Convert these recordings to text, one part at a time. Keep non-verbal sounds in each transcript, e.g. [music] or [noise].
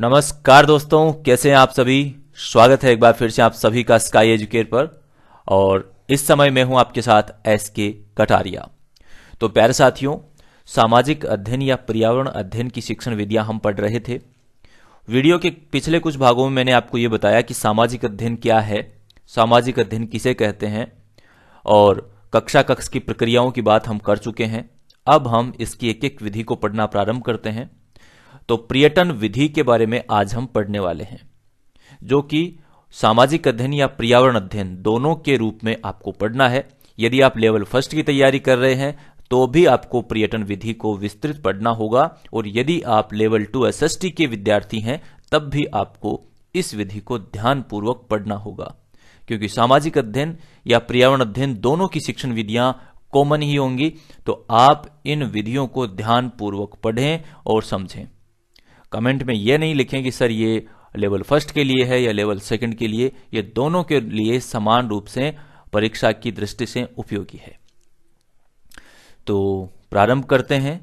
नमस्कार दोस्तों कैसे हैं आप सभी स्वागत है एक बार फिर से आप सभी का स्काई एजुकेट पर और इस समय मैं हूं आपके साथ एस के कटारिया तो प्यारे साथियों सामाजिक अध्ययन या पर्यावरण अध्ययन की शिक्षण विधियां हम पढ़ रहे थे वीडियो के पिछले कुछ भागों में मैंने आपको ये बताया कि सामाजिक अध्ययन क्या है सामाजिक अध्ययन किसे कहते हैं और कक्षा कक्ष की प्रक्रियाओं की बात हम कर चुके हैं अब हम इसकी एक एक विधि को पढ़ना प्रारंभ करते हैं तो पर्यटन विधि के बारे में आज हम पढ़ने वाले हैं जो कि सामाजिक अध्ययन या पर्यावरण अध्ययन दोनों के रूप में आपको पढ़ना है यदि आप लेवल फर्स्ट की तैयारी कर रहे हैं तो भी आपको पर्यटन विधि को विस्तृत पढ़ना होगा और यदि आप लेवल टू एस के विद्यार्थी हैं तब भी आपको इस विधि को ध्यानपूर्वक पढ़ना होगा क्योंकि सामाजिक अध्ययन या पर्यावरण अध्ययन दोनों की शिक्षण विधियां कॉमन ही होंगी तो आप इन विधियों को ध्यानपूर्वक पढ़ें और समझें कमेंट में यह नहीं लिखें कि सर ये लेवल फर्स्ट के लिए है या लेवल सेकंड के लिए ये दोनों के लिए समान रूप से परीक्षा की दृष्टि से उपयोगी है तो प्रारंभ करते हैं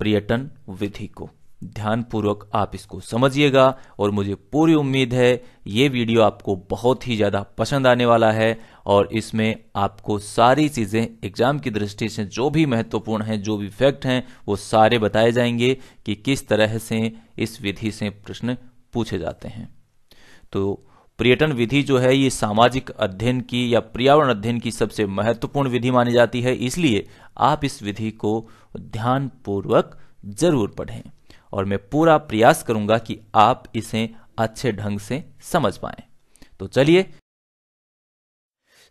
पर्यटन विधि को ध्यानपूर्वक आप इसको समझिएगा और मुझे पूरी उम्मीद है ये वीडियो आपको बहुत ही ज़्यादा पसंद आने वाला है और इसमें आपको सारी चीज़ें एग्जाम की दृष्टि से जो भी महत्वपूर्ण हैं जो भी फैक्ट हैं वो सारे बताए जाएंगे कि किस तरह से इस विधि से प्रश्न पूछे जाते हैं तो पर्यटन विधि जो है ये सामाजिक अध्ययन की या पर्यावरण अध्ययन की सबसे महत्वपूर्ण विधि मानी जाती है इसलिए आप इस विधि को ध्यानपूर्वक जरूर पढ़ें और मैं पूरा प्रयास करूंगा कि आप इसे अच्छे ढंग से समझ पाए तो चलिए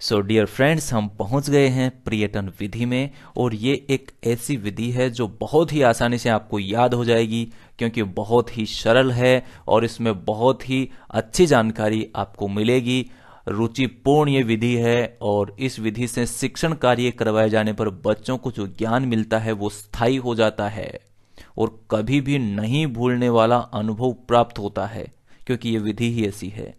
सो डियर फ्रेंड्स हम पहुंच गए हैं पर्यटन विधि में और ये एक ऐसी विधि है जो बहुत ही आसानी से आपको याद हो जाएगी क्योंकि बहुत ही सरल है और इसमें बहुत ही अच्छी जानकारी आपको मिलेगी रुचिपूर्ण ये विधि है और इस विधि से शिक्षण कार्य करवाए जाने पर बच्चों को जो ज्ञान मिलता है वो स्थायी हो जाता है और कभी भी नहीं भूलने वाला अनुभव प्राप्त होता है क्योंकि ये विधि ही ऐसी है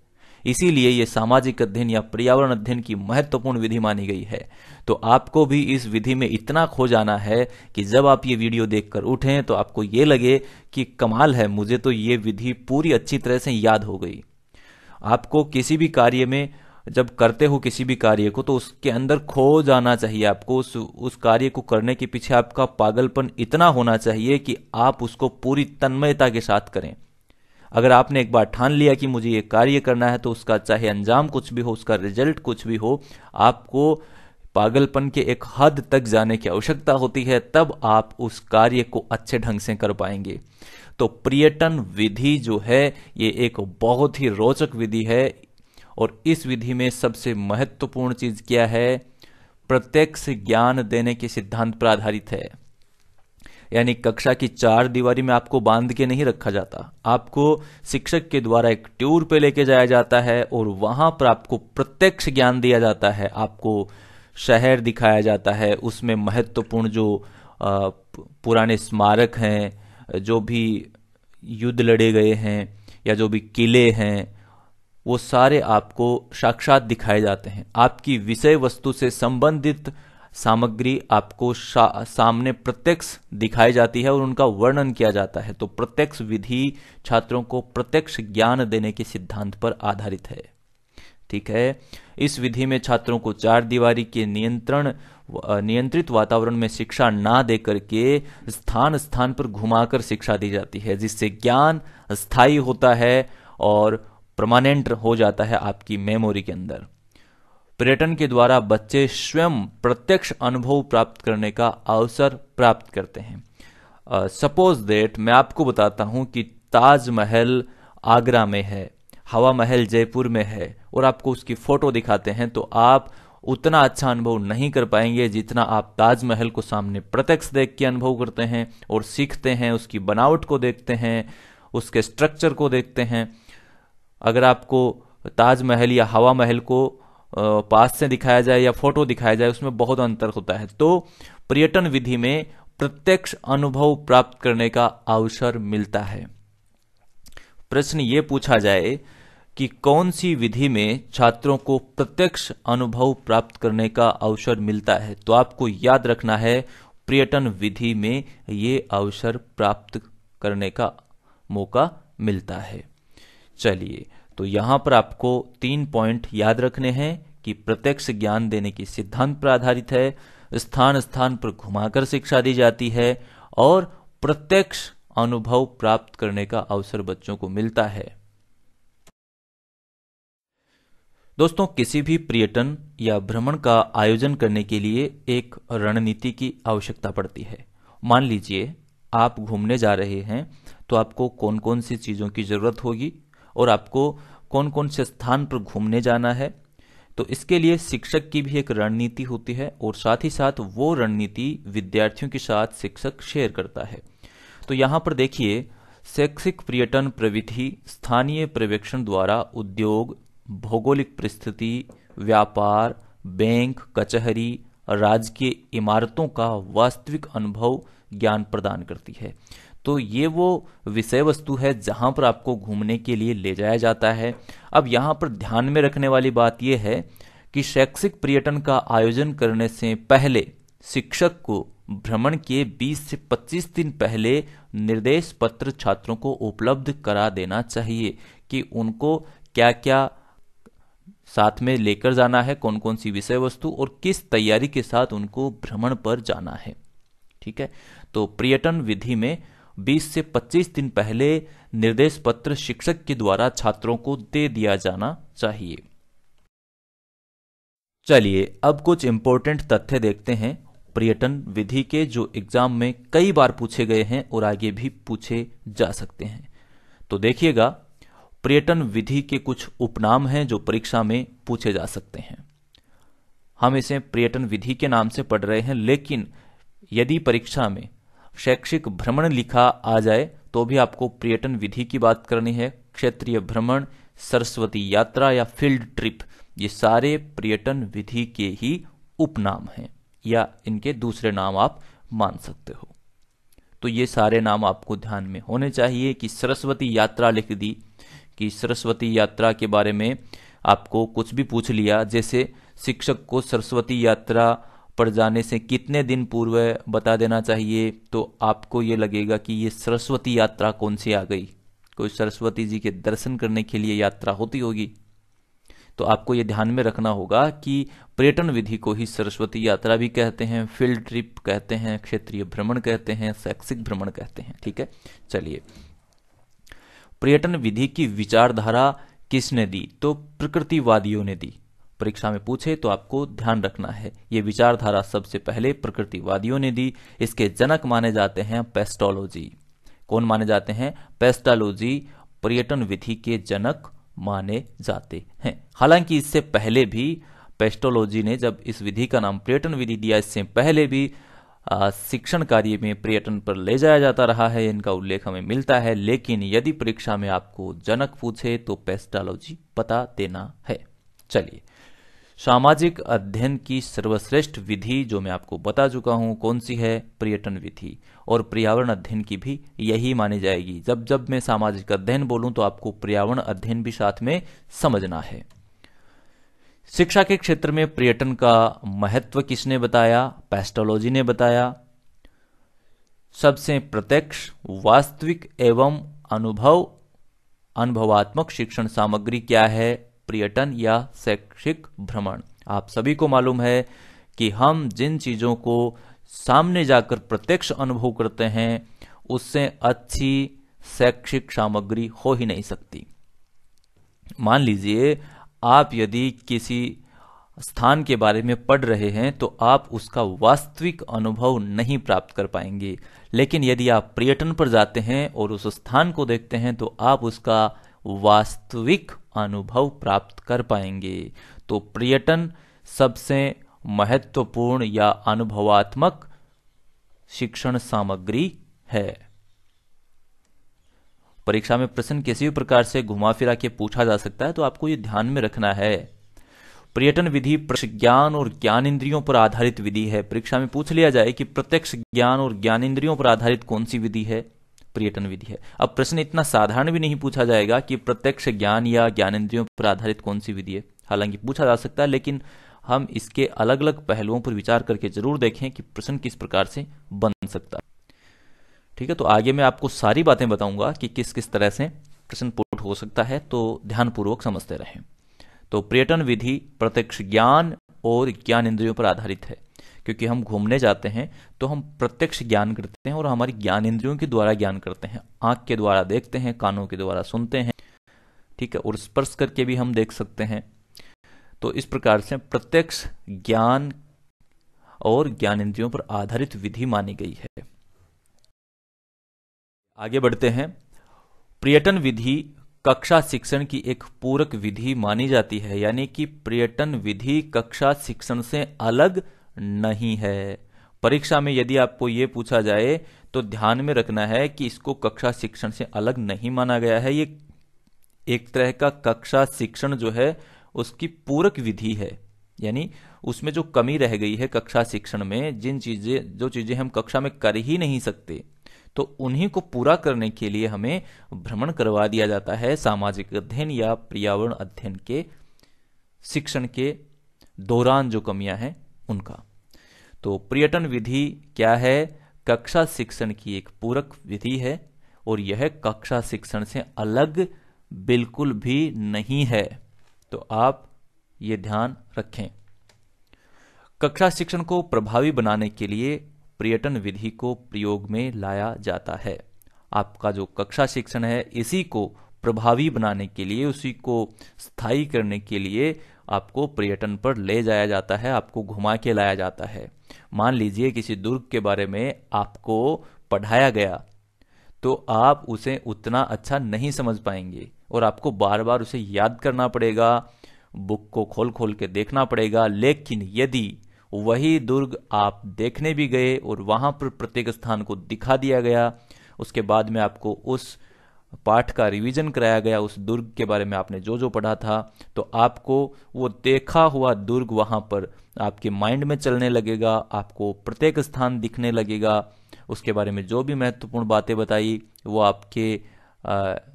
इसीलिए ये सामाजिक अध्ययन या पर्यावरण अध्ययन की महत्वपूर्ण विधि मानी गई है तो आपको भी इस विधि में इतना खो जाना है कि जब आप ये वीडियो देखकर उठें तो आपको ये लगे कि कमाल है मुझे तो ये विधि पूरी अच्छी तरह से याद हो गई आपको किसी भी कार्य में जब करते हो किसी भी कार्य को तो उसके अंदर खो जाना चाहिए आपको उस उस कार्य को करने के पीछे आपका पागलपन इतना होना चाहिए कि आप उसको पूरी तन्मयता के साथ करें अगर आपने एक बार ठान लिया कि मुझे ये कार्य करना है तो उसका चाहे अंजाम कुछ भी हो उसका रिजल्ट कुछ भी हो आपको पागलपन के एक हद तक जाने की आवश्यकता होती है तब आप उस कार्य को अच्छे ढंग से कर पाएंगे तो पर्यटन विधि जो है ये एक बहुत ही रोचक विधि है और इस विधि में सबसे महत्वपूर्ण चीज क्या है प्रत्यक्ष ज्ञान देने के सिद्धांत पर आधारित है यानी कक्षा की चार दीवारी में आपको बांध के नहीं रखा जाता आपको शिक्षक के द्वारा एक ट्यूर पे लेके जाया जाता है और वहां पर आपको प्रत्यक्ष ज्ञान दिया जाता है आपको शहर दिखाया जाता है उसमें महत्वपूर्ण जो पुराने स्मारक हैं जो भी युद्ध लड़े गए हैं या जो भी किले हैं वो सारे आपको साक्षात दिखाए जाते हैं आपकी विषय वस्तु से संबंधित सामग्री आपको सामने प्रत्यक्ष दिखाई जाती है और उनका वर्णन किया जाता है तो प्रत्यक्ष विधि छात्रों को प्रत्यक्ष ज्ञान देने के सिद्धांत पर आधारित है ठीक है इस विधि में छात्रों को चार दीवारी के नियंत्रण नियंत्रित वातावरण में शिक्षा ना देकर के स्थान स्थान पर घुमाकर शिक्षा दी जाती है जिससे ज्ञान स्थायी होता है और परमानेंट हो जाता है आपकी मेमोरी के अंदर पर्यटन के द्वारा बच्चे स्वयं प्रत्यक्ष अनुभव प्राप्त करने का अवसर प्राप्त करते हैं सपोज uh, देट मैं आपको बताता हूं कि ताजमहल आगरा में है हवा महल जयपुर में है और आपको उसकी फोटो दिखाते हैं तो आप उतना अच्छा अनुभव नहीं कर पाएंगे जितना आप ताजमहल को सामने प्रत्यक्ष देख के अनुभव करते हैं और सीखते हैं उसकी बनावट को देखते हैं उसके स्ट्रक्चर को देखते हैं अगर आपको ताजमहल या हवा महल को पास से दिखाया जाए या फोटो दिखाया जाए उसमें बहुत अंतर होता है तो पर्यटन विधि में प्रत्यक्ष अनुभव प्राप्त करने का अवसर मिलता है प्रश्न ये पूछा जाए कि कौन सी विधि में छात्रों को प्रत्यक्ष अनुभव प्राप्त करने का अवसर मिलता है तो आपको याद रखना है पर्यटन विधि में ये अवसर प्राप्त करने का मौका मिलता है चलिए तो यहां पर आपको तीन पॉइंट याद रखने हैं कि प्रत्यक्ष ज्ञान देने के सिद्धांत पर आधारित है स्थान स्थान पर घुमाकर शिक्षा दी जाती है और प्रत्यक्ष अनुभव प्राप्त करने का अवसर बच्चों को मिलता है दोस्तों किसी भी पर्यटन या भ्रमण का आयोजन करने के लिए एक रणनीति की आवश्यकता पड़ती है मान लीजिए आप घूमने जा रहे हैं तो आपको कौन कौन सी चीजों की जरूरत होगी और आपको कौन कौन से स्थान पर घूमने जाना है तो इसके लिए शिक्षक की भी एक रणनीति होती है और साथ ही साथ वो रणनीति विद्यार्थियों के साथ शिक्षक शेयर करता है तो यहाँ पर देखिए शैक्षिक पर्यटन प्रविधि स्थानीय पर्यवेक्षण द्वारा उद्योग भौगोलिक परिस्थिति व्यापार बैंक कचहरी राजकीय इमारतों का वास्तविक अनुभव ज्ञान प्रदान करती है तो ये वो विषय वस्तु है जहाँ पर आपको घूमने के लिए ले जाया जाता है अब यहाँ पर ध्यान में रखने वाली बात यह है कि शैक्षिक पर्यटन का आयोजन करने से पहले शिक्षक को भ्रमण के 20 से 25 दिन पहले निर्देश पत्र छात्रों को उपलब्ध करा देना चाहिए कि उनको क्या क्या साथ में लेकर जाना है कौन कौन सी विषय वस्तु और किस तैयारी के साथ उनको भ्रमण पर जाना है ठीक है तो पर्यटन विधि में 20 से 25 दिन पहले निर्देश पत्र शिक्षक के द्वारा छात्रों को दे दिया जाना चाहिए चलिए अब कुछ इंपॉर्टेंट तथ्य देखते हैं पर्यटन विधि के जो एग्जाम में कई बार पूछे गए हैं और आगे भी पूछे जा सकते हैं तो देखिएगा पर्यटन विधि के कुछ उपनाम हैं जो परीक्षा में पूछे जा सकते हैं हम इसे पर्यटन विधि के नाम से पढ़ रहे हैं लेकिन यदि परीक्षा में शैक्षिक भ्रमण लिखा आ जाए तो भी आपको पर्यटन विधि की बात करनी है क्षेत्रीय भ्रमण सरस्वती यात्रा या फील्ड ट्रिप ये सारे पर्यटन विधि के ही उपनाम हैं या इनके दूसरे नाम आप मान सकते हो तो ये सारे नाम आपको ध्यान में होने चाहिए कि सरस्वती यात्रा लिख दी कि सरस्वती यात्रा के बारे में आपको कुछ भी पूछ लिया जैसे शिक्षक को सरस्वती यात्रा पर जाने से कितने दिन पूर्व बता देना चाहिए तो आपको ये लगेगा कि ये सरस्वती यात्रा कौन सी आ गई कोई सरस्वती जी के दर्शन करने के लिए यात्रा होती होगी तो आपको ये ध्यान में रखना होगा कि पर्यटन विधि को ही सरस्वती यात्रा भी कहते हैं फील्ड ट्रिप कहते हैं क्षेत्रीय भ्रमण कहते हैं शैक्षिक भ्रमण कहते हैं ठीक है चलिए पर्यटन विधि की विचारधारा किसने दी तो प्रकृतिवादियों ने दी परीक्षा में पूछे तो आपको ध्यान रखना है ये विचारधारा सबसे पहले प्रकृतिवादियों ने दी इसके जनक माने जाते हैं पेस्टोलॉजी कौन माने जाते हैं पेस्टालोजी पर्यटन विधि के जनक माने जाते हैं हालांकि इससे पहले भी पेस्टोलॉजी ने जब इस विधि का नाम पर्यटन विधि दिया इससे पहले भी शिक्षण कार्य में पर्यटन पर ले जाया जाता रहा है इनका उल्लेख हमें मिलता है लेकिन यदि परीक्षा में आपको जनक पूछे तो पेस्टोलॉजी पता देना है चलिए सामाजिक अध्ययन की सर्वश्रेष्ठ विधि जो मैं आपको बता चुका हूं कौन सी है पर्यटन विधि और पर्यावरण अध्ययन की भी यही मानी जाएगी जब जब मैं सामाजिक अध्ययन बोलूं तो आपको पर्यावरण अध्ययन भी साथ में समझना है शिक्षा के क्षेत्र में पर्यटन का महत्व किसने बताया पेस्टोलॉजी ने बताया सबसे प्रत्यक्ष वास्तविक एवं अनुभव अनुभवात्मक शिक्षण सामग्री क्या है पर्यटन या शैक्षिक भ्रमण आप सभी को मालूम है कि हम जिन चीज़ों को सामने जाकर प्रत्यक्ष अनुभव करते हैं उससे अच्छी शैक्षिक सामग्री हो ही नहीं सकती मान लीजिए आप यदि किसी स्थान के बारे में पढ़ रहे हैं तो आप उसका वास्तविक अनुभव नहीं प्राप्त कर पाएंगे लेकिन यदि आप पर्यटन पर जाते हैं और उस स्थान को देखते हैं तो आप उसका वास्तविक अनुभव प्राप्त कर पाएंगे तो पर्यटन सबसे महत्वपूर्ण या अनुभवात्मक शिक्षण सामग्री है परीक्षा में प्रश्न किसी भी प्रकार से घुमा फिरा के पूछा जा सकता है तो आपको यह ध्यान में रखना है पर्यटन विधि ज्ञान और ज्ञान इंद्रियों पर आधारित विधि है परीक्षा में पूछ लिया जाए कि प्रत्यक्ष ज्ञान और ज्ञान इंद्रियों पर आधारित कौन सी विधि है पर्यटन विधि है अब प्रश्न इतना साधारण भी नहीं पूछा जाएगा कि प्रत्यक्ष ज्ञान या ज्ञानेन्द्रियों पर आधारित कौन सी विधि है हालांकि पूछा जा सकता है लेकिन हम इसके अलग अलग पहलुओं पर विचार करके जरूर देखें कि प्रश्न किस प्रकार से बन सकता ठीक है तो आगे मैं आपको सारी बातें बताऊंगा कि किस किस तरह से प्रश्न पूर्ट हो सकता है तो ध्यानपूर्वक समझते रहें तो पर्यटन विधि प्रत्यक्ष ज्ञान और ज्ञान इंद्रियों पर आधारित है क्योंकि हम घूमने जाते हैं तो हम प्रत्यक्ष ज्ञान करते हैं और हमारी ज्ञान इंद्रियों के द्वारा ज्ञान करते हैं आंख के द्वारा देखते हैं कानों के द्वारा सुनते हैं ठीक है और स्पर्श करके भी हम देख सकते हैं तो इस प्रकार से प्रत्यक्ष ज्ञान और ज्ञान इंद्रियों पर आधारित विधि मानी गई है आगे बढ़ते हैं पर्यटन विधि कक्षा शिक्षण की एक पूरक विधि मानी जाती है यानी कि पर्यटन विधि कक्षा शिक्षण से अलग नहीं है परीक्षा में यदि आपको ये पूछा जाए तो ध्यान में रखना है कि इसको कक्षा शिक्षण से अलग नहीं माना गया है ये एक तरह का कक्षा शिक्षण जो है उसकी पूरक विधि है यानी उसमें जो कमी रह गई है कक्षा शिक्षण में जिन चीजें जो चीजें हम कक्षा में कर ही नहीं सकते तो उन्हीं को पूरा करने के लिए हमें भ्रमण करवा दिया जाता है सामाजिक अध्ययन या पर्यावरण अध्ययन के शिक्षण के दौरान जो कमियां हैं उनका तो पर्यटन विधि क्या है कक्षा शिक्षण की एक पूरक विधि है और यह कक्षा शिक्षण से अलग बिल्कुल भी नहीं है तो आप ये ध्यान रखें कक्षा शिक्षण को प्रभावी बनाने के लिए पर्यटन विधि को प्रयोग में लाया जाता है आपका जो कक्षा शिक्षण है इसी को प्रभावी बनाने के लिए उसी को स्थायी करने के लिए आपको पर्यटन पर ले जाया जाता है आपको घुमा के लाया जाता है मान लीजिए किसी दुर्ग के बारे में आपको पढ़ाया गया तो आप उसे उतना अच्छा नहीं समझ पाएंगे और आपको बार बार उसे याद करना पड़ेगा बुक को खोल खोल के देखना पड़ेगा लेकिन यदि वही दुर्ग आप देखने भी गए और वहां पर प्रत्येक स्थान को दिखा दिया गया उसके बाद में आपको उस पाठ का रिवीजन कराया गया उस दुर्ग के बारे में आपने जो जो पढ़ा था तो आपको वो देखा हुआ दुर्ग वहां पर आपके माइंड में चलने लगेगा आपको प्रत्येक स्थान दिखने लगेगा उसके बारे में जो भी महत्वपूर्ण बातें बताई वो आपके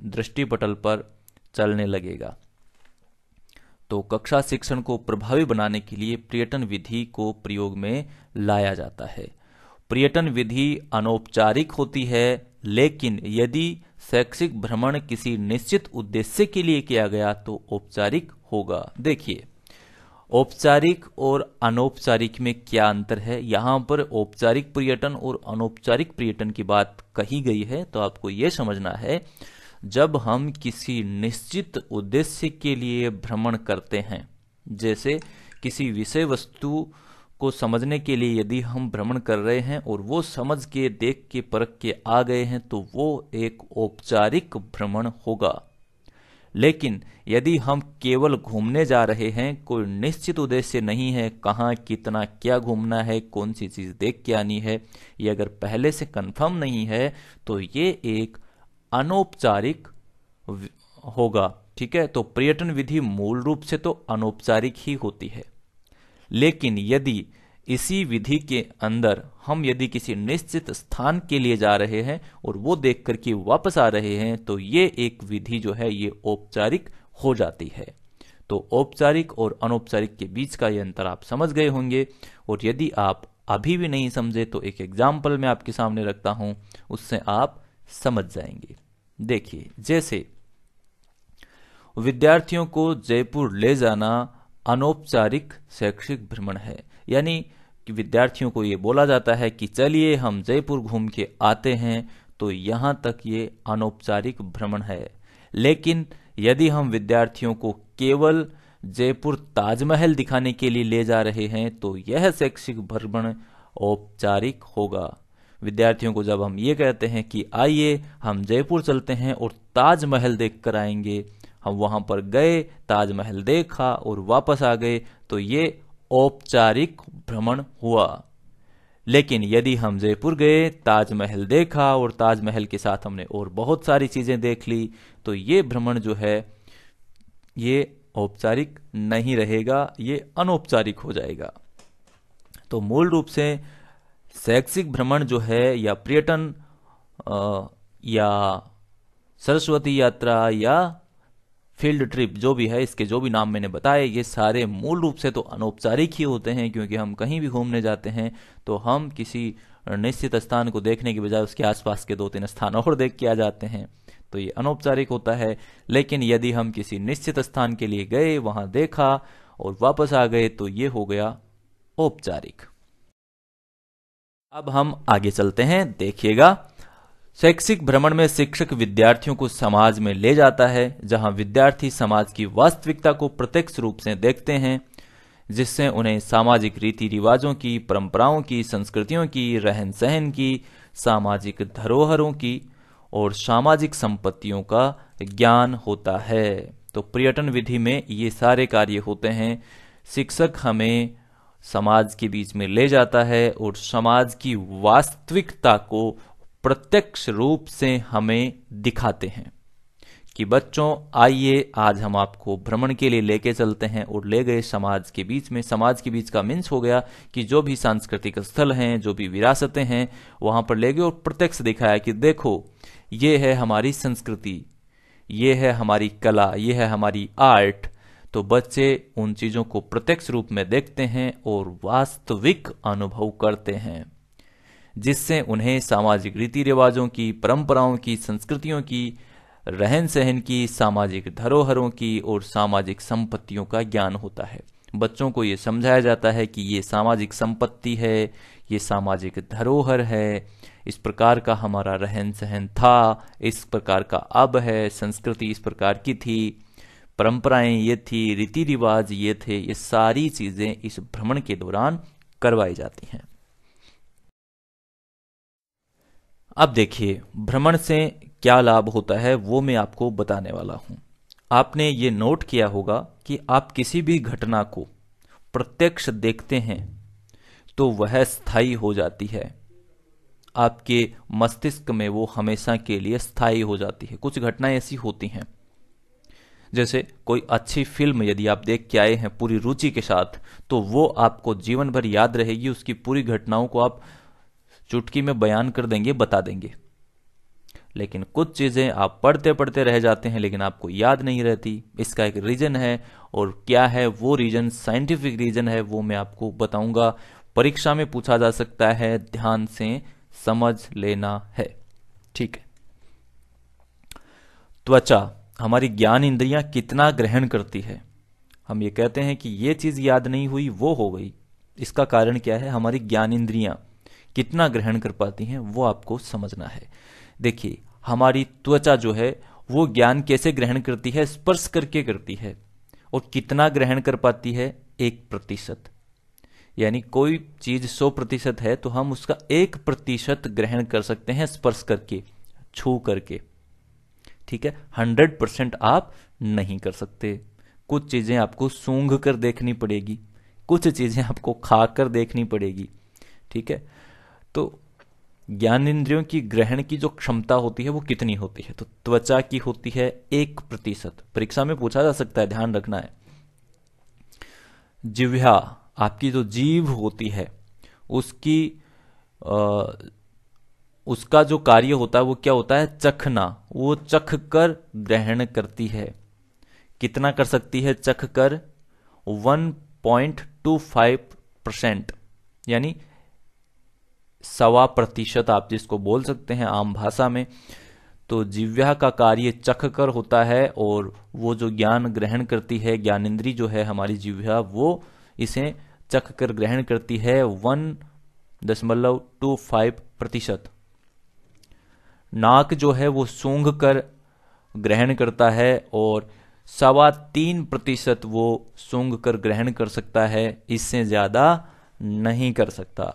दृष्टि पटल पर चलने लगेगा तो कक्षा शिक्षण को प्रभावी बनाने के लिए पर्यटन विधि को प्रयोग में लाया जाता है पर्यटन विधि अनौपचारिक होती है लेकिन यदि शैक्षिक भ्रमण किसी निश्चित उद्देश्य के लिए किया गया तो औपचारिक होगा देखिए औपचारिक और अनौपचारिक में क्या अंतर है यहां पर औपचारिक पर्यटन और अनौपचारिक पर्यटन की बात कही गई है तो आपको यह समझना है जब हम किसी निश्चित उद्देश्य के लिए भ्रमण करते हैं जैसे किसी विषय वस्तु को समझने के लिए यदि हम भ्रमण कर रहे हैं और वो समझ के देख के परख के आ गए हैं तो वो एक औपचारिक भ्रमण होगा लेकिन यदि हम केवल घूमने जा रहे हैं कोई निश्चित उद्देश्य नहीं है कहाँ कितना क्या घूमना है कौन सी चीज़ देख के आनी है ये अगर पहले से कंफर्म नहीं है तो ये एक अनौपचारिक होगा ठीक है तो पर्यटन विधि मूल रूप से तो अनौपचारिक ही होती है लेकिन यदि इसी विधि के अंदर हम यदि किसी निश्चित स्थान के लिए जा रहे हैं और वो देख करके वापस आ रहे हैं तो ये एक विधि जो है ये औपचारिक हो जाती है तो औपचारिक और अनौपचारिक के बीच का ये अंतर आप समझ गए होंगे और यदि आप अभी भी नहीं समझे तो एक एग्जाम्पल मैं आपके सामने रखता हूं उससे आप समझ जाएंगे देखिए जैसे विद्यार्थियों को जयपुर ले जाना अनौपचारिक शैक्षिक भ्रमण है यानी कि विद्यार्थियों को ये बोला जाता है कि चलिए हम जयपुर घूम के आते हैं तो यहाँ तक ये अनौपचारिक भ्रमण है लेकिन यदि हम विद्यार्थियों को केवल जयपुर ताजमहल दिखाने के लिए ले जा रहे हैं तो यह शैक्षिक भ्रमण औपचारिक होगा विद्यार्थियों को जब हम ये कहते हैं कि आइए हम जयपुर चलते हैं और ताजमहल देख कर आएंगे हम वहां पर गए ताजमहल देखा और वापस आ गए तो ये औपचारिक भ्रमण हुआ लेकिन यदि हम जयपुर गए ताजमहल देखा और ताजमहल के साथ हमने और बहुत सारी चीजें देख ली तो ये भ्रमण जो है ये औपचारिक नहीं रहेगा ये अनौपचारिक हो जाएगा तो मूल रूप से शैक्षिक भ्रमण जो है या पर्यटन या सरस्वती यात्रा या फील्ड ट्रिप जो भी है इसके जो भी नाम मैंने बताए ये सारे मूल रूप से तो अनौपचारिक ही होते हैं क्योंकि हम कहीं भी घूमने जाते हैं तो हम किसी निश्चित स्थान को देखने के बजाय उसके आसपास के दो तीन स्थान और देख के आ जाते हैं तो ये अनौपचारिक होता है लेकिन यदि हम किसी निश्चित स्थान के लिए गए वहां देखा और वापस आ गए तो ये हो गया औपचारिक अब हम आगे चलते हैं देखिएगा शैक्षिक भ्रमण में शिक्षक विद्यार्थियों को समाज में ले जाता है जहां विद्यार्थी समाज की वास्तविकता को प्रत्यक्ष रूप से देखते हैं जिससे उन्हें सामाजिक रीति रिवाजों की परंपराओं की संस्कृतियों की रहन सहन की सामाजिक धरोहरों की और सामाजिक संपत्तियों का ज्ञान होता है तो पर्यटन विधि में ये सारे कार्य होते हैं शिक्षक हमें समाज के बीच में ले जाता है और समाज की वास्तविकता को प्रत्यक्ष रूप से हमें दिखाते हैं कि बच्चों आइए आज हम आपको भ्रमण के लिए लेके चलते हैं और ले गए समाज के बीच में समाज के बीच का मीन्स हो गया कि जो भी सांस्कृतिक स्थल हैं जो भी विरासतें हैं वहां पर ले गए और प्रत्यक्ष दिखाया कि देखो ये है हमारी संस्कृति ये है हमारी कला ये है हमारी आर्ट तो बच्चे उन चीजों को प्रत्यक्ष रूप में देखते हैं और वास्तविक अनुभव करते हैं जिससे उन्हें सामाजिक रीति रिवाजों की परंपराओं की संस्कृतियों की रहन सहन की सामाजिक धरोहरों की और सामाजिक संपत्तियों का ज्ञान होता है बच्चों को ये समझाया जाता है कि ये सामाजिक संपत्ति है ये सामाजिक धरोहर है इस प्रकार का हमारा रहन सहन था इस प्रकार का अब है संस्कृति इस प्रकार की थी परंपराएं ये थी रीति रिवाज ये थे ये सारी चीज़ें इस भ्रमण के दौरान करवाई जाती हैं अब देखिए भ्रमण से क्या लाभ होता है वो मैं आपको बताने वाला हूं आपने ये नोट किया होगा कि आप किसी भी घटना को प्रत्यक्ष देखते हैं तो वह स्थायी हो जाती है आपके मस्तिष्क में वो हमेशा के लिए स्थायी हो जाती है कुछ घटनाएं ऐसी होती हैं जैसे कोई अच्छी फिल्म यदि आप देख के आए हैं पूरी रुचि के साथ तो वो आपको जीवन भर याद रहेगी उसकी पूरी घटनाओं को आप चुटकी में बयान कर देंगे बता देंगे लेकिन कुछ चीज़ें आप पढ़ते पढ़ते रह जाते हैं लेकिन आपको याद नहीं रहती इसका एक रीज़न है और क्या है वो रीज़न साइंटिफिक रीज़न है वो मैं आपको बताऊंगा परीक्षा में पूछा जा सकता है ध्यान से समझ लेना है ठीक है त्वचा हमारी ज्ञान इंद्रियां कितना ग्रहण करती है हम ये कहते हैं कि ये चीज़ याद नहीं हुई वो हो गई इसका कारण क्या है हमारी ज्ञान इंद्रियां कितना ग्रहण कर पाती हैं वो आपको समझना है देखिए हमारी त्वचा जो है वो ज्ञान कैसे ग्रहण करती है स्पर्श करके करती है और कितना ग्रहण कर पाती है एक प्रतिशत यानी कोई चीज सौ प्रतिशत है तो हम उसका एक प्रतिशत ग्रहण कर सकते हैं स्पर्श करके छू करके ठीक है हंड्रेड परसेंट आप नहीं कर सकते कुछ चीजें आपको सूंघ कर देखनी पड़ेगी कुछ चीजें आपको खा कर देखनी पड़ेगी ठीक है तो ज्ञान इंद्रियों की ग्रहण की जो क्षमता होती है वो कितनी होती है तो त्वचा की होती है एक प्रतिशत परीक्षा में पूछा जा सकता है ध्यान रखना है जिव्या आपकी जो जीव होती है उसकी आ, उसका जो कार्य होता है वो क्या होता है चखना वो चख कर ग्रहण करती है कितना कर सकती है चख कर one point two five percent यानी सवा प्रतिशत आप जिसको बोल सकते हैं आम भाषा में तो जिव्या का कार्य चख कर होता है और वो जो ज्ञान ग्रहण करती है ज्ञानेन्द्री जो है हमारी जिव्या वो इसे चख कर ग्रहण करती है वन दशमलव टू फाइव प्रतिशत नाक जो है वो सूंघ कर ग्रहण करता है और सवा तीन प्रतिशत वो सूंघ कर ग्रहण कर सकता है इससे ज़्यादा नहीं कर सकता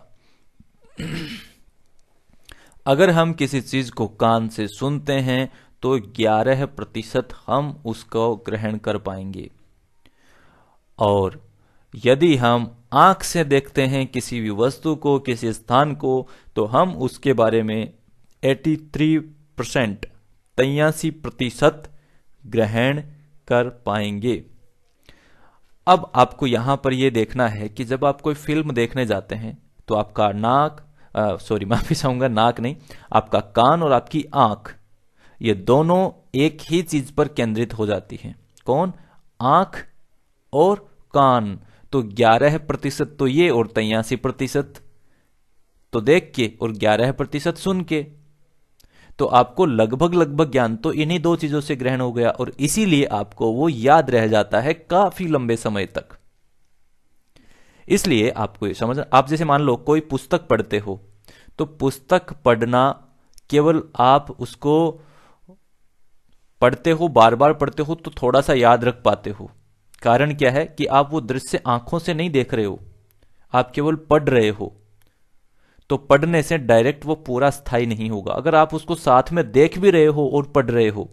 अगर हम किसी चीज को कान से सुनते हैं तो 11 प्रतिशत हम उसको ग्रहण कर पाएंगे और यदि हम आंख से देखते हैं किसी भी वस्तु को किसी स्थान को तो हम उसके बारे में 83 परसेंट तयासी प्रतिशत ग्रहण कर पाएंगे अब आपको यहां पर यह देखना है कि जब आप कोई फिल्म देखने जाते हैं तो आपका नाक सॉरी [laughs] माफी चाहूंगा नाक नहीं आपका कान और आपकी आंख ये दोनों एक ही चीज पर केंद्रित हो जाती है कौन आंख और कान तो 11 प्रतिशत तो ये और तयासी प्रतिशत तो देख के और 11 प्रतिशत सुन के तो आपको लगभग लगभग ज्ञान तो इन्हीं दो चीजों से ग्रहण हो गया और इसीलिए आपको वो याद रह जाता है काफी लंबे समय तक इसलिए आपको ये समझ आप जैसे मान लो कोई पुस्तक पढ़ते हो तो पुस्तक पढ़ना केवल आप उसको पढ़ते हो बार बार पढ़ते हो तो थोड़ा सा याद रख पाते हो कारण क्या है कि आप वो दृश्य आंखों से नहीं देख रहे हो आप केवल पढ़ रहे हो तो पढ़ने से डायरेक्ट वो पूरा स्थायी नहीं होगा अगर आप उसको साथ में देख भी रहे हो और पढ़ रहे हो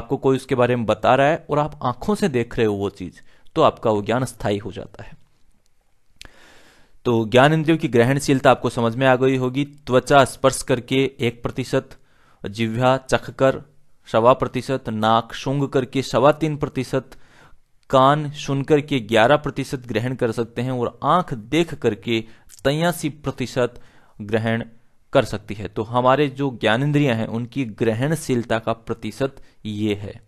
आपको कोई उसके बारे में बता रहा है और आप आंखों से देख रहे हो वो चीज तो आपका वो ज्ञान स्थायी हो जाता है तो ज्ञान इंद्रियों की ग्रहणशीलता आपको समझ में आ गई होगी त्वचा स्पर्श करके एक प्रतिशत जिव्या चख कर सवा प्रतिशत नाक शुंग करके सवा तीन प्रतिशत कान सुनकर के ग्यारह प्रतिशत ग्रहण कर सकते हैं और आंख देख करके तयासी प्रतिशत ग्रहण कर सकती है तो हमारे जो ज्ञान इंद्रिया हैं उनकी ग्रहणशीलता का प्रतिशत ये है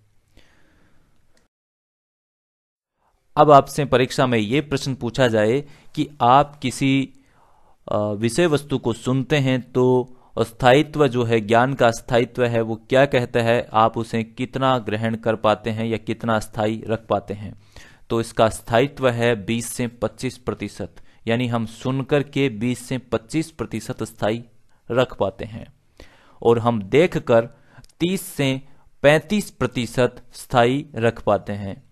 अब आपसे परीक्षा में ये प्रश्न पूछा जाए कि आप किसी विषय वस्तु को सुनते हैं तो स्थायित्व जो है ज्ञान का स्थायित्व है वो क्या कहता है आप उसे कितना ग्रहण कर पाते हैं या कितना स्थायी रख पाते हैं तो इसका स्थायित्व है 20 से 25 प्रतिशत यानी हम सुनकर के 20 से 25 प्रतिशत स्थायी रख पाते हैं और हम देखकर 30 से 35 प्रतिशत स्थायी रख पाते हैं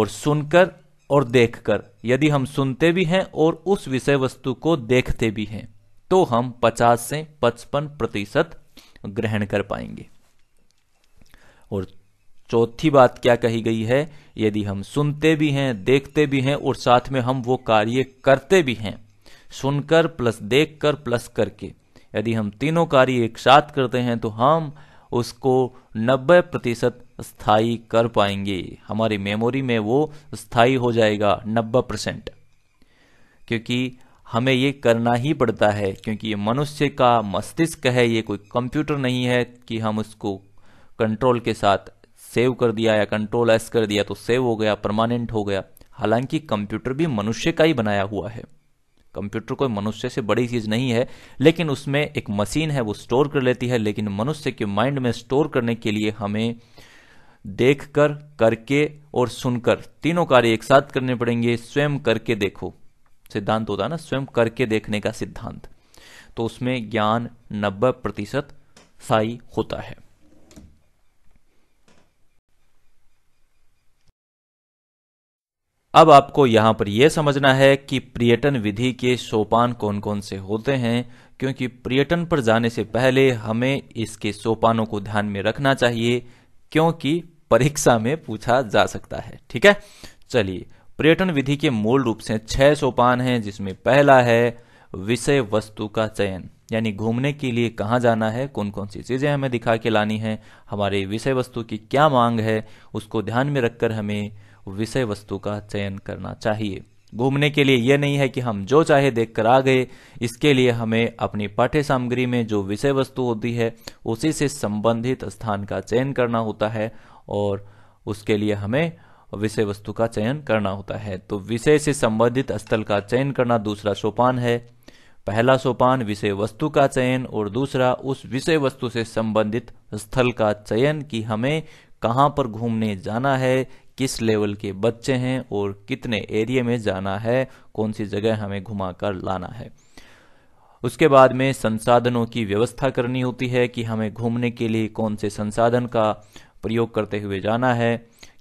और सुनकर और देखकर यदि हम सुनते भी हैं और उस विषय वस्तु को देखते भी हैं तो हम 50 से 55 प्रतिशत ग्रहण कर पाएंगे और चौथी बात क्या कही गई है यदि हम सुनते भी हैं देखते भी हैं और साथ में हम वो कार्य करते भी हैं सुनकर प्लस देखकर प्लस करके यदि हम तीनों कार्य एक साथ करते हैं तो हम उसको 90 प्रतिशत स्थायी कर पाएंगे हमारी मेमोरी में वो स्थायी हो जाएगा 90 परसेंट क्योंकि हमें ये करना ही पड़ता है क्योंकि ये मनुष्य का मस्तिष्क है ये कोई कंप्यूटर नहीं है कि हम उसको कंट्रोल के साथ सेव कर दिया या कंट्रोल एस कर दिया तो सेव हो गया परमानेंट हो गया हालांकि कंप्यूटर भी मनुष्य का ही बनाया हुआ है कंप्यूटर कोई मनुष्य से बड़ी चीज़ नहीं है लेकिन उसमें एक मशीन है वो स्टोर कर लेती है लेकिन मनुष्य के माइंड में स्टोर करने के लिए हमें देखकर करके और सुनकर तीनों कार्य एक साथ करने पड़ेंगे स्वयं करके देखो सिद्धांत होता है ना स्वयं करके देखने का सिद्धांत तो उसमें ज्ञान नब्बे प्रतिशत साई होता है अब आपको यहां पर यह समझना है कि पर्यटन विधि के सोपान कौन कौन से होते हैं क्योंकि पर्यटन पर जाने से पहले हमें इसके सोपानों को ध्यान में रखना चाहिए क्योंकि परीक्षा में पूछा जा सकता है ठीक है चलिए पर्यटन विधि के मूल रूप से छह सोपान हैं जिसमें पहला है विषय वस्तु का चयन यानी घूमने के लिए कहाँ जाना है कौन कौन सी चीज़ें हमें दिखा के लानी है हमारे विषय वस्तु की क्या मांग है उसको ध्यान में रखकर हमें विषय वस्तु का चयन करना चाहिए घूमने के लिए यह नहीं है कि हम जो चाहे देख कर आ गए इसके लिए हमें अपनी पाठ्य सामग्री में जो विषय वस्तु होती है उसी से संबंधित स्थान का चयन करना होता है और उसके लिए हमें विषय वस्तु का चयन करना होता है तो विषय से संबंधित स्थल का चयन करना दूसरा सोपान है पहला सोपान विषय वस्तु का चयन और दूसरा उस विषय वस्तु से संबंधित स्थल का चयन कि हमें कहां पर घूमने जाना है किस लेवल के बच्चे हैं और कितने एरिया में जाना है कौन सी जगह हमें घुमा कर लाना है उसके बाद में संसाधनों की व्यवस्था करनी होती है कि हमें घूमने के लिए कौन से संसाधन का प्रयोग करते हुए जाना है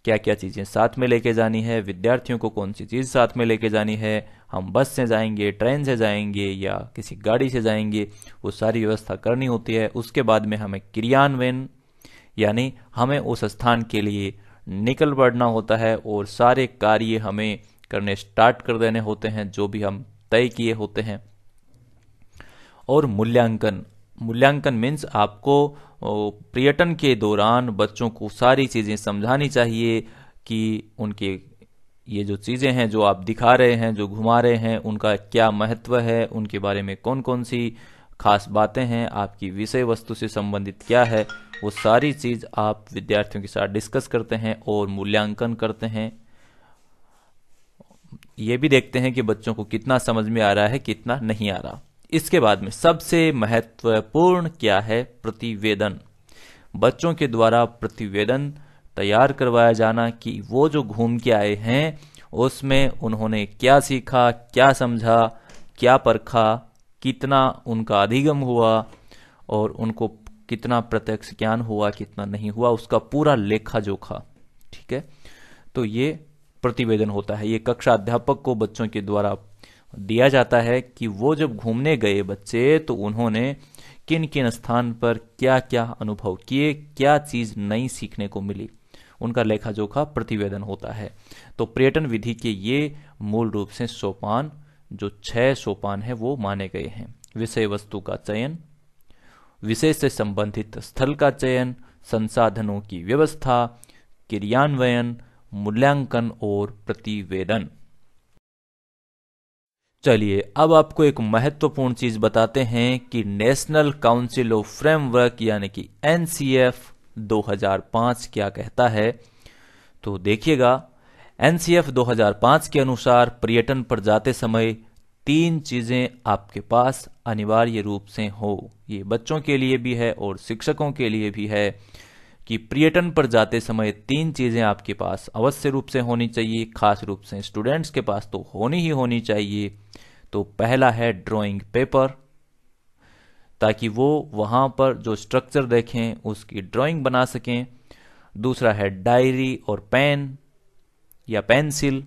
क्या क्या चीज़ें साथ में लेके जानी है विद्यार्थियों को कौन सी चीज़ साथ में लेके जानी है हम बस से जाएंगे ट्रेन से जाएंगे या किसी गाड़ी से जाएंगे वो सारी व्यवस्था करनी होती है उसके बाद में हमें क्रियान्वयन यानी हमें उस स्थान के लिए निकल पड़ना होता है और सारे कार्य हमें करने स्टार्ट कर देने होते हैं जो भी हम तय किए होते हैं और मूल्यांकन मूल्यांकन मीन्स आपको पर्यटन के दौरान बच्चों को सारी चीज़ें समझानी चाहिए कि उनके ये जो चीज़ें हैं जो आप दिखा रहे हैं जो घुमा रहे हैं उनका क्या महत्व है उनके बारे में कौन कौन सी खास बातें हैं आपकी विषय वस्तु से संबंधित क्या है वो सारी चीज़ आप विद्यार्थियों के साथ डिस्कस करते हैं और मूल्यांकन करते हैं ये भी देखते हैं कि बच्चों को कितना समझ में आ रहा है कितना नहीं आ रहा इसके बाद में सबसे महत्वपूर्ण क्या है प्रतिवेदन बच्चों के द्वारा प्रतिवेदन तैयार करवाया जाना कि वो जो घूम के आए हैं उसमें उन्होंने क्या सीखा क्या समझा क्या परखा कितना उनका अधिगम हुआ और उनको कितना प्रत्यक्ष ज्ञान हुआ कितना नहीं हुआ उसका पूरा लेखा जोखा ठीक है तो ये प्रतिवेदन होता है ये कक्षा अध्यापक को बच्चों के द्वारा दिया जाता है कि वो जब घूमने गए बच्चे तो उन्होंने किन किन स्थान पर क्या क्या अनुभव किए क्या चीज नई सीखने को मिली उनका लेखा जोखा प्रतिवेदन होता है तो पर्यटन विधि के ये मूल रूप से सोपान जो छह सोपान है वो माने गए हैं विषय वस्तु का चयन विषय से संबंधित स्थल का चयन संसाधनों की व्यवस्था क्रियान्वयन मूल्यांकन और प्रतिवेदन चलिए अब आपको एक महत्वपूर्ण चीज बताते हैं कि नेशनल काउंसिल ऑफ फ्रेमवर्क यानी कि एनसीएफ 2005 क्या कहता है तो देखिएगा एनसीएफ 2005 के अनुसार पर्यटन पर जाते समय तीन चीज़ें आपके पास अनिवार्य रूप से हो ये बच्चों के लिए भी है और शिक्षकों के लिए भी है कि पर्यटन पर जाते समय तीन चीज़ें आपके पास अवश्य रूप से होनी चाहिए खास रूप से स्टूडेंट्स के पास तो होनी ही होनी चाहिए तो पहला है ड्राइंग पेपर ताकि वो वहाँ पर जो स्ट्रक्चर देखें उसकी ड्राइंग बना सकें दूसरा है डायरी और पेन या पेंसिल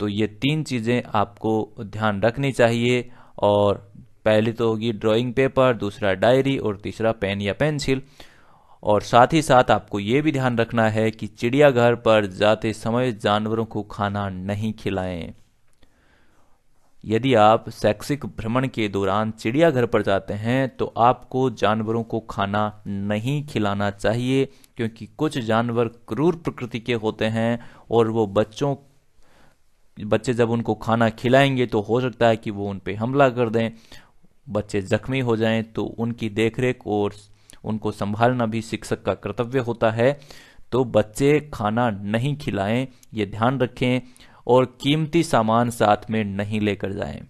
तो ये तीन चीज़ें आपको ध्यान रखनी चाहिए और पहली तो होगी ड्राइंग पेपर दूसरा डायरी और तीसरा पेन या पेंसिल और साथ ही साथ आपको ये भी ध्यान रखना है कि चिड़ियाघर पर जाते समय जानवरों को खाना नहीं खिलाएं यदि आप शैक्षिक भ्रमण के दौरान चिड़ियाघर पर जाते हैं तो आपको जानवरों को खाना नहीं खिलाना चाहिए क्योंकि कुछ जानवर क्रूर प्रकृति के होते हैं और वो बच्चों बच्चे जब उनको खाना खिलाएंगे तो हो सकता है कि वो उन पर हमला कर दें बच्चे जख्मी हो जाएं तो उनकी देखरेख और उनको संभालना भी शिक्षक का कर्तव्य होता है तो बच्चे खाना नहीं खिलाएं ये ध्यान रखें और कीमती सामान साथ में नहीं लेकर जाएं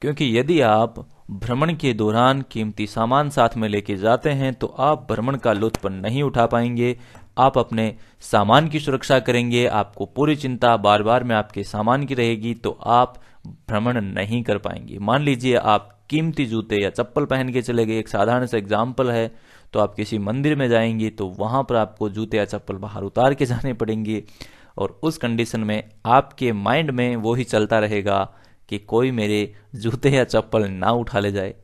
क्योंकि यदि आप भ्रमण के दौरान कीमती सामान साथ में लेके जाते हैं तो आप भ्रमण का लुत्फ नहीं उठा पाएंगे आप अपने सामान की सुरक्षा करेंगे आपको पूरी चिंता बार बार में आपके सामान की रहेगी तो आप भ्रमण नहीं कर पाएंगे मान लीजिए आप कीमती जूते या चप्पल पहन के चले गए एक साधारण सा एग्जाम्पल है तो आप किसी मंदिर में जाएंगे तो वहां पर आपको जूते या चप्पल बाहर उतार के जाने पड़ेंगे और उस कंडीशन में आपके माइंड में वो ही चलता रहेगा कि कोई मेरे जूते या चप्पल ना उठा ले जाए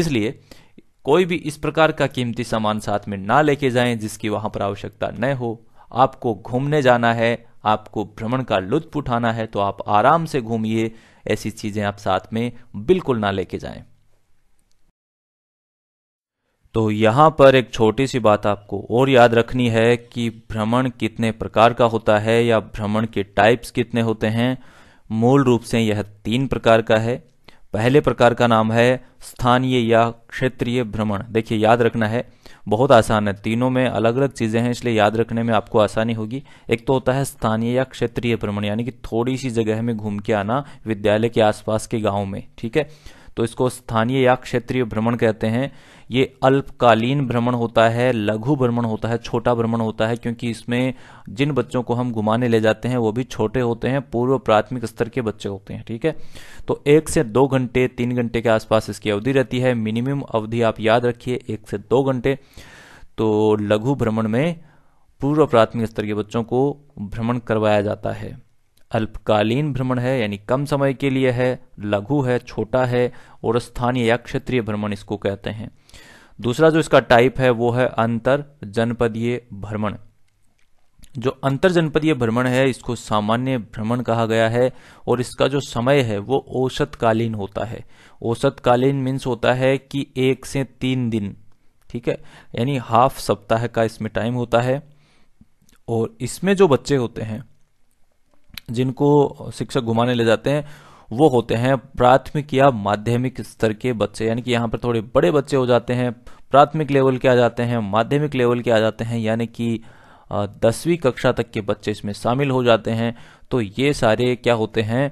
इसलिए कोई भी इस प्रकार का कीमती सामान साथ में ना लेके जाएं जिसकी वहां पर आवश्यकता न हो आपको घूमने जाना है आपको भ्रमण का लुत्फ उठाना है तो आप आराम से घूमिए ऐसी चीजें आप साथ में बिल्कुल ना लेके जाएं तो यहां पर एक छोटी सी बात आपको और याद रखनी है कि भ्रमण कितने प्रकार का होता है या भ्रमण के टाइप्स कितने होते हैं मूल रूप से यह तीन प्रकार का है पहले प्रकार का नाम है स्थानीय या क्षेत्रीय भ्रमण देखिए याद रखना है बहुत आसान है तीनों में अलग अलग चीज़ें हैं इसलिए याद रखने में आपको आसानी होगी एक तो होता है स्थानीय या क्षेत्रीय भ्रमण यानी कि थोड़ी सी जगह में घूम के आना विद्यालय के आसपास के गाँव में ठीक है तो इसको स्थानीय या क्षेत्रीय भ्रमण कहते हैं ये अल्पकालीन भ्रमण होता है लघु भ्रमण होता है छोटा भ्रमण होता है क्योंकि इसमें जिन बच्चों को हम घुमाने ले जाते हैं वो भी छोटे होते हैं पूर्व प्राथमिक स्तर के बच्चे होते हैं ठीक है तो एक से दो घंटे तीन घंटे के आसपास इसकी अवधि रहती है मिनिमम अवधि आप याद रखिए एक से दो घंटे तो लघु भ्रमण में पूर्व प्राथमिक स्तर के बच्चों को भ्रमण करवाया जाता है अल्पकालीन भ्रमण है यानी कम समय के लिए है लघु है छोटा है और स्थानीय या क्षेत्रीय भ्रमण इसको कहते हैं दूसरा जो इसका टाइप है वो है अंतर जनपदीय भ्रमण जो अंतर जनपदीय भ्रमण है इसको सामान्य भ्रमण कहा गया है और इसका जो समय है वो औसतकालीन होता है औसतकालीन मीन्स होता है कि एक से तीन दिन ठीक है यानी हाफ सप्ताह का इसमें टाइम होता है और इसमें जो बच्चे होते हैं जिनको शिक्षक घुमाने ले जाते हैं वो होते हैं प्राथमिक या माध्यमिक स्तर के बच्चे यानी कि यहाँ पर थोड़े बड़े बच्चे हो जाते हैं प्राथमिक लेवल के आ जाते हैं माध्यमिक लेवल के आ जाते हैं यानी कि दसवीं कक्षा तक के बच्चे इसमें शामिल हो जाते हैं तो ये सारे क्या होते हैं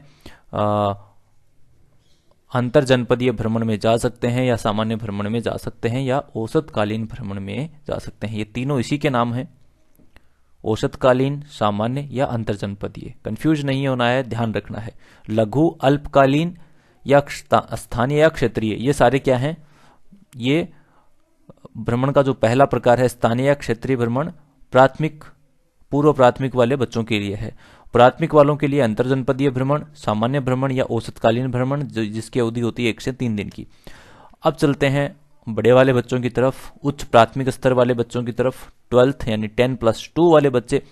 अंतर जनपदीय भ्रमण में जा सकते हैं या सामान्य भ्रमण में जा सकते हैं या औसतकालीन भ्रमण में जा सकते हैं ये तीनों इसी के नाम हैं औसतकालीन सामान्य या अंतरजनपदीय कंफ्यूज नहीं होना है ध्यान रखना है लघु अल्पकालीन या स्थानीय या क्षेत्रीय ये सारे क्या हैं ये भ्रमण का जो पहला प्रकार है स्थानीय या क्षेत्रीय भ्रमण प्राथमिक पूर्व प्राथमिक वाले बच्चों के लिए है प्राथमिक वालों के लिए अंतरजनपदीय भ्रमण सामान्य भ्रमण या औसतकालीन भ्रमण जिसकी अवधि होती है एक से तीन दिन की अब चलते हैं बड़े वाले बच्चों की तरफ उच्च प्राथमिक स्तर वाले बच्चों की तरफ ट्वेल्थ यानी टेन प्लस टू वाले बच्चे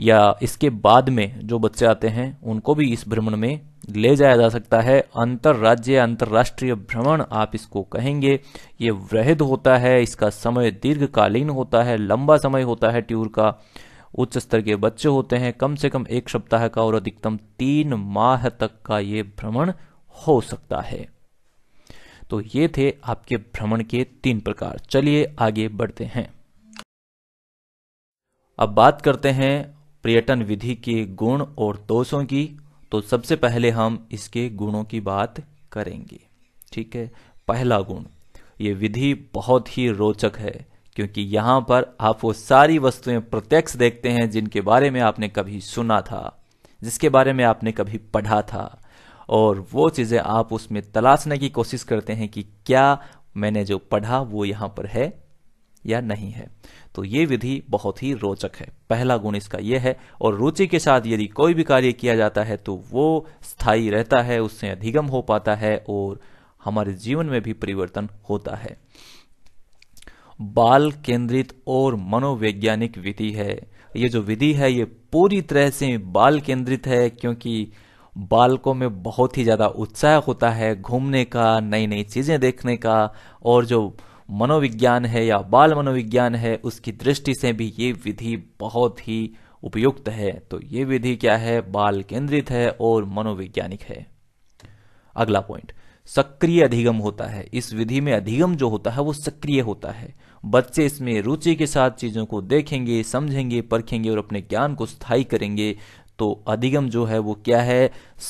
या इसके बाद में जो बच्चे आते हैं उनको भी इस भ्रमण में ले जाया जा सकता है अंतर्राज्य अंतर्राष्ट्रीय भ्रमण आप इसको कहेंगे ये वृहद होता है इसका समय दीर्घकालीन होता है लंबा समय होता है ट्यूर का उच्च स्तर के बच्चे होते हैं कम से कम एक सप्ताह का और अधिकतम तीन माह तक का ये भ्रमण हो सकता है तो ये थे आपके भ्रमण के तीन प्रकार चलिए आगे बढ़ते हैं अब बात करते हैं पर्यटन विधि के गुण और दोषों की तो सबसे पहले हम इसके गुणों की बात करेंगे ठीक है पहला गुण ये विधि बहुत ही रोचक है क्योंकि यहां पर आप वो सारी वस्तुएं प्रत्यक्ष देखते हैं जिनके बारे में आपने कभी सुना था जिसके बारे में आपने कभी पढ़ा था और वो चीज़ें आप उसमें तलाशने की कोशिश करते हैं कि क्या मैंने जो पढ़ा वो यहाँ पर है या नहीं है तो ये विधि बहुत ही रोचक है पहला गुण इसका यह है और रुचि के साथ यदि कोई भी कार्य किया जाता है तो वो स्थायी रहता है उससे अधिगम हो पाता है और हमारे जीवन में भी परिवर्तन होता है बाल केंद्रित और मनोवैज्ञानिक विधि है ये जो विधि है ये पूरी तरह से बाल केंद्रित है क्योंकि बालकों में बहुत ही ज़्यादा उत्साह होता है घूमने का नई नई चीज़ें देखने का और जो मनोविज्ञान है या बाल मनोविज्ञान है उसकी दृष्टि से भी ये विधि बहुत ही उपयुक्त है तो ये विधि क्या है बाल केंद्रित है और मनोवैज्ञानिक है अगला पॉइंट सक्रिय अधिगम होता है इस विधि में अधिगम जो होता है वो सक्रिय होता है बच्चे इसमें रुचि के साथ चीजों को देखेंगे समझेंगे परखेंगे और अपने ज्ञान को स्थायी करेंगे तो अधिगम जो है वो क्या है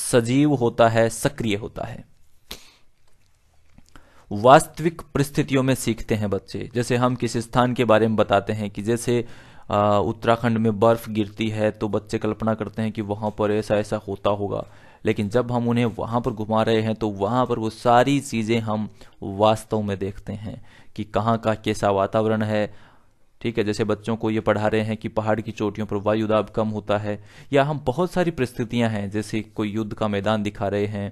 सजीव होता है सक्रिय होता है वास्तविक परिस्थितियों में सीखते हैं बच्चे जैसे हम किसी स्थान के बारे में बताते हैं कि जैसे उत्तराखंड में बर्फ गिरती है तो बच्चे कल्पना करते हैं कि वहां पर ऐसा ऐसा होता होगा लेकिन जब हम उन्हें वहां पर घुमा रहे हैं तो वहां पर वो सारी चीजें हम वास्तव में देखते हैं कि कहाँ का कैसा वातावरण है ठीक है जैसे बच्चों को ये पढ़ा रहे हैं कि पहाड़ की चोटियों पर वायुदाब कम होता है या हम बहुत सारी परिस्थितियां हैं जैसे कोई युद्ध का मैदान दिखा रहे हैं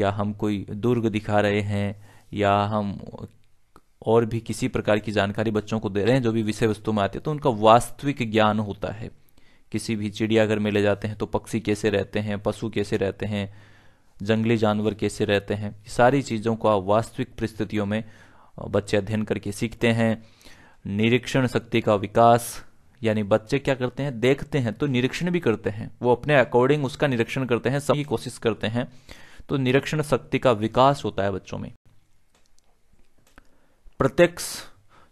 या हम कोई दुर्ग दिखा रहे हैं या हम और भी किसी प्रकार की जानकारी बच्चों को दे रहे हैं जो भी विषय वस्तु में आती है तो उनका वास्तविक ज्ञान होता है किसी भी चिड़ियाघर में ले जाते हैं तो पक्षी कैसे रहते हैं पशु कैसे रहते हैं जंगली जानवर कैसे रहते हैं सारी चीज़ों को आप वास्तविक परिस्थितियों में बच्चे अध्ययन करके सीखते हैं निरीक्षण शक्ति का विकास यानी बच्चे क्या करते हैं देखते हैं तो निरीक्षण भी करते हैं वो अपने अकॉर्डिंग उसका निरीक्षण करते हैं सभी कोशिश करते हैं तो निरीक्षण शक्ति का विकास होता है बच्चों में प्रत्यक्ष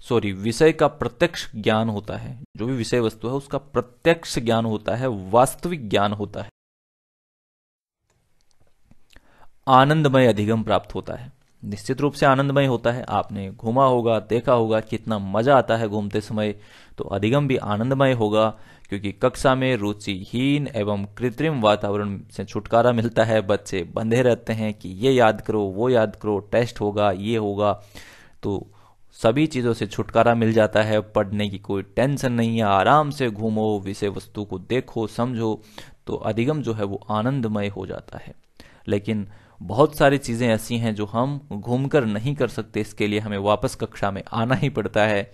सॉरी विषय का प्रत्यक्ष ज्ञान होता है जो भी विषय वस्तु है उसका प्रत्यक्ष ज्ञान होता है वास्तविक ज्ञान होता है आनंदमय अधिगम प्राप्त होता है निश्चित रूप से आनंदमय होता है आपने घूमा होगा देखा होगा कितना मजा आता है घूमते समय तो अधिगम भी आनंदमय होगा क्योंकि कक्षा में रुचिहीन एवं कृत्रिम वातावरण से छुटकारा मिलता है बच्चे बंधे रहते हैं कि ये याद करो वो याद करो टेस्ट होगा ये होगा तो सभी चीज़ों से छुटकारा मिल जाता है पढ़ने की कोई टेंशन नहीं है आराम से घूमो विषय वस्तु को देखो समझो तो अधिगम जो है वो आनंदमय हो जाता है लेकिन बहुत सारी चीज़ें ऐसी हैं जो हम घूमकर नहीं कर सकते इसके लिए हमें वापस कक्षा में आना ही पड़ता है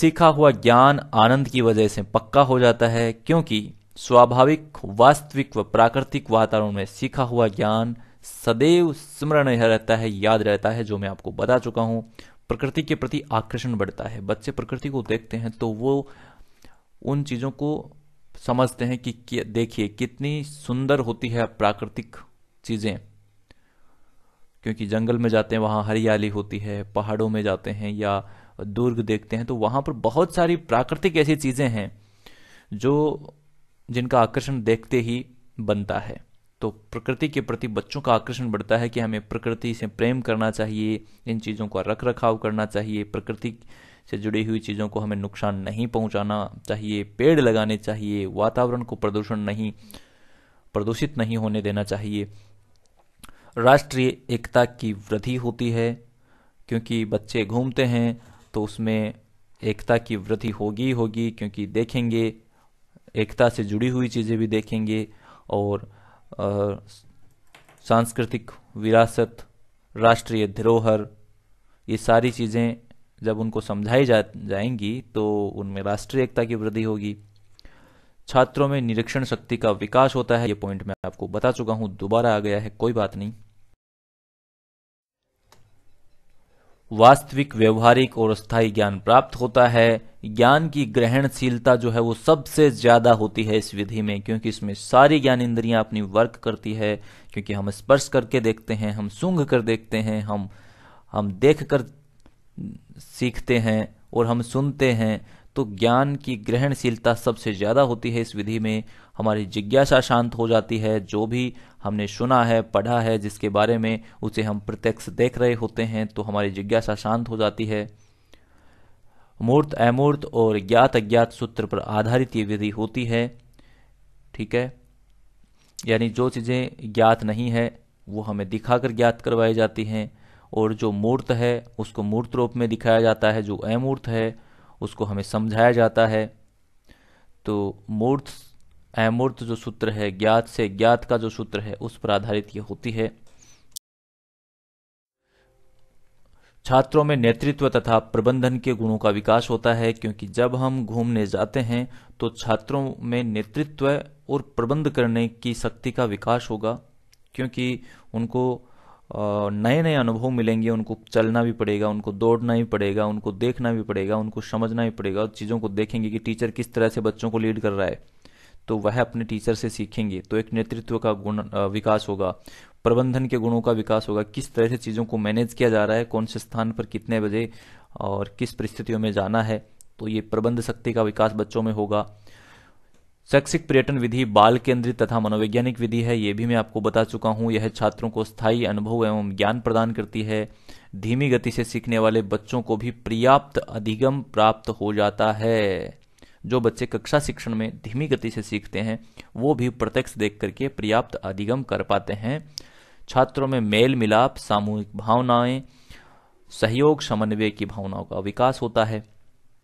सीखा हुआ ज्ञान आनंद की वजह से पक्का हो जाता है क्योंकि स्वाभाविक वास्तविक व प्राकृतिक वातावरण में सीखा हुआ ज्ञान सदैव स्मरण रहता है याद रहता है जो मैं आपको बता चुका हूं प्रकृति के प्रति आकर्षण बढ़ता है बच्चे प्रकृति को देखते हैं तो वो उन चीज़ों को समझते हैं कि, देखिए कितनी सुंदर होती है प्राकृतिक चीज़ें क्योंकि जंगल में जाते हैं वहां हरियाली होती है पहाड़ों में जाते हैं या दुर्ग देखते हैं तो वहां पर बहुत सारी प्राकृतिक ऐसी चीज़ें हैं जो जिनका आकर्षण देखते ही बनता है तो प्रकृति के प्रति बच्चों का आकर्षण बढ़ता है कि हमें प्रकृति से प्रेम करना चाहिए इन चीज़ों का रख रखाव करना चाहिए प्रकृति से जुड़ी हुई चीज़ों को हमें नुकसान नहीं पहुंचाना चाहिए पेड़ लगाने चाहिए वातावरण को प्रदूषण नहीं प्रदूषित नहीं होने देना चाहिए राष्ट्रीय एकता की वृद्धि होती है क्योंकि बच्चे घूमते हैं तो उसमें एकता की वृद्धि होगी होगी क्योंकि देखेंगे एकता से जुड़ी हुई चीज़ें भी देखेंगे और सांस्कृतिक विरासत राष्ट्रीय धरोहर ये सारी चीज़ें जब उनको समझाई जा जाएंगी तो उनमें राष्ट्रीय एकता की वृद्धि होगी छात्रों में निरीक्षण शक्ति का विकास होता है ये पॉइंट मैं आपको बता चुका हूं दोबारा आ गया है कोई बात नहीं वास्तविक व्यवहारिक और स्थायी ज्ञान प्राप्त होता है ज्ञान की ग्रहणशीलता जो है वो सबसे ज्यादा होती है इस विधि में क्योंकि इसमें सारी ज्ञान इंद्रियां अपनी वर्क करती है क्योंकि हम स्पर्श करके देखते हैं हम सूंघ कर देखते हैं हम हम देख कर सीखते हैं और हम सुनते हैं तो ज्ञान की ग्रहणशीलता सबसे ज़्यादा होती है इस विधि में हमारी जिज्ञासा शांत हो जाती है जो भी हमने सुना है पढ़ा है जिसके बारे में उसे हम प्रत्यक्ष देख रहे होते हैं तो हमारी जिज्ञासा शांत हो जाती है मूर्त अमूर्त और ज्ञात अज्ञात सूत्र पर आधारित ये विधि होती है ठीक है यानी जो चीज़ें ज्ञात नहीं है वो हमें दिखाकर ज्ञात करवाई जाती हैं और जो मूर्त है उसको मूर्त रूप में दिखाया जाता है जो अमूर्त है उसको हमें समझाया जाता है तो मूर्त अमूर्त जो सूत्र है ज्ञात से ज्ञात का जो सूत्र है उस पर आधारित ये होती है छात्रों में नेतृत्व तथा प्रबंधन के गुणों का विकास होता है क्योंकि जब हम घूमने जाते हैं तो छात्रों में नेतृत्व और प्रबंध करने की शक्ति का विकास होगा क्योंकि उनको नए नए अनुभव मिलेंगे उनको चलना भी पड़ेगा उनको दौड़ना भी पड़ेगा उनको देखना भी पड़ेगा उनको समझना भी पड़ेगा और चीज़ों को देखेंगे कि टीचर किस तरह से बच्चों को लीड कर रहा है तो वह अपने टीचर से सीखेंगे तो एक नेतृत्व का गुण विकास होगा प्रबंधन के गुणों का विकास होगा किस तरह से चीज़ों को मैनेज किया जा रहा है कौन से स्थान पर कितने बजे और किस परिस्थितियों में जाना है तो ये प्रबंध शक्ति का विकास बच्चों में होगा शैक्षिक पर्यटन विधि बाल केंद्रित तथा मनोवैज्ञानिक विधि है ये भी मैं आपको बता चुका हूँ यह छात्रों को स्थायी अनुभव एवं ज्ञान प्रदान करती है धीमी गति से सीखने वाले बच्चों को भी पर्याप्त अधिगम प्राप्त हो जाता है जो बच्चे कक्षा शिक्षण में धीमी गति से सीखते हैं वो भी प्रत्यक्ष देख करके पर्याप्त अधिगम कर पाते हैं छात्रों में मेल मिलाप सामूहिक भावनाएं सहयोग समन्वय की भावनाओं का विकास होता है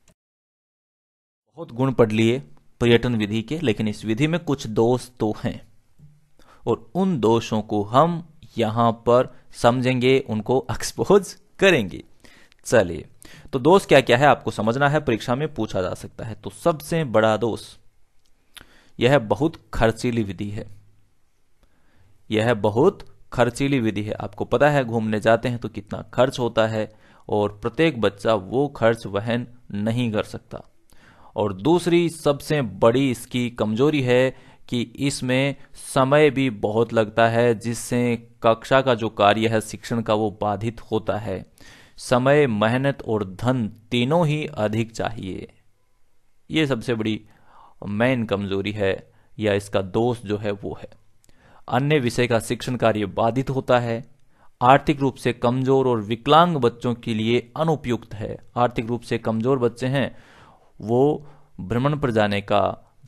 बहुत गुण पढ़ लिए पर्यटन विधि के लेकिन इस विधि में कुछ दोष तो हैं और उन दोषों को हम यहां पर समझेंगे उनको एक्सपोज करेंगे चलिए तो दोष क्या क्या है आपको समझना है परीक्षा में पूछा जा सकता है तो सबसे बड़ा दोष यह बहुत खर्चीली विधि है यह बहुत खर्चीली विधि है आपको पता है घूमने जाते हैं तो कितना खर्च होता है और प्रत्येक बच्चा वो खर्च वहन नहीं कर सकता और दूसरी सबसे बड़ी इसकी कमजोरी है कि इसमें समय भी बहुत लगता है जिससे कक्षा का जो कार्य है शिक्षण का वो बाधित होता है समय मेहनत और धन तीनों ही अधिक चाहिए ये सबसे बड़ी मेन कमजोरी है या इसका दोष जो है वो है अन्य विषय का शिक्षण कार्य बाधित होता है आर्थिक रूप से कमजोर और विकलांग बच्चों के लिए अनुपयुक्त है आर्थिक रूप से कमजोर बच्चे हैं वो भ्रमण पर जाने का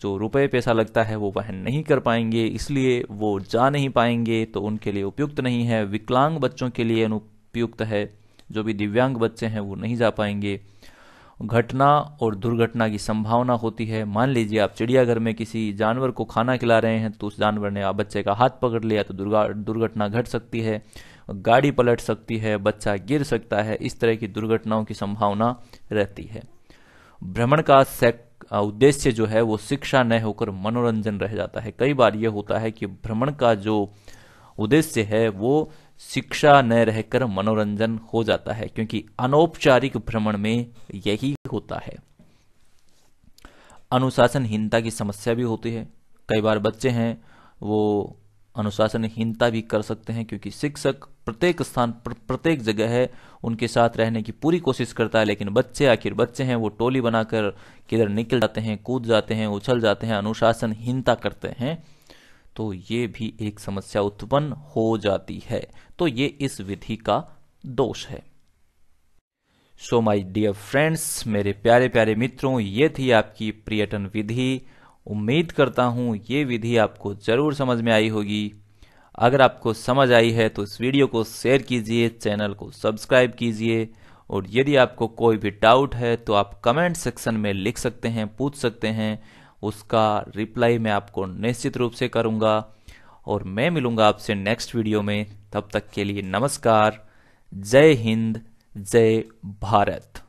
जो रुपये पैसा लगता है वो वहन नहीं कर पाएंगे इसलिए वो जा नहीं पाएंगे तो उनके लिए उपयुक्त नहीं है विकलांग बच्चों के लिए अनुपयुक्त है जो भी दिव्यांग बच्चे हैं वो नहीं जा पाएंगे घटना और दुर्घटना की संभावना होती है मान लीजिए आप चिड़ियाघर में किसी जानवर को खाना खिला रहे हैं तो उस जानवर ने आप बच्चे का हाथ पकड़ लिया तो दुर्घटना घट सकती है गाड़ी पलट सकती है बच्चा गिर सकता है इस तरह की दुर्घटनाओं की संभावना रहती है भ्रमण का उद्देश्य जो है वो शिक्षा न होकर मनोरंजन रह जाता है कई बार ये होता है कि भ्रमण का जो उद्देश्य है वो शिक्षा न रहकर मनोरंजन हो जाता है क्योंकि अनौपचारिक भ्रमण में यही होता है अनुशासनहीनता की समस्या भी होती है कई बार बच्चे हैं वो अनुशासनहीनता भी कर सकते हैं क्योंकि शिक्षक प्रत्येक स्थान पर प्रत्येक जगह है उनके साथ रहने की पूरी कोशिश करता है लेकिन बच्चे आखिर बच्चे हैं वो टोली बनाकर किधर निकल जाते हैं कूद जाते हैं उछल जाते हैं अनुशासनहीनता करते हैं तो ये भी एक समस्या उत्पन्न हो जाती है तो ये इस विधि का दोष है सो माई डियर फ्रेंड्स मेरे प्यारे प्यारे मित्रों ये थी आपकी पर्यटन विधि उम्मीद करता हूं ये विधि आपको जरूर समझ में आई होगी अगर आपको समझ आई है तो इस वीडियो को शेयर कीजिए चैनल को सब्सक्राइब कीजिए और यदि आपको कोई भी डाउट है तो आप कमेंट सेक्शन में लिख सकते हैं पूछ सकते हैं उसका रिप्लाई मैं आपको निश्चित रूप से करूँगा और मैं मिलूँगा आपसे नेक्स्ट वीडियो में तब तक के लिए नमस्कार जय हिंद जय भारत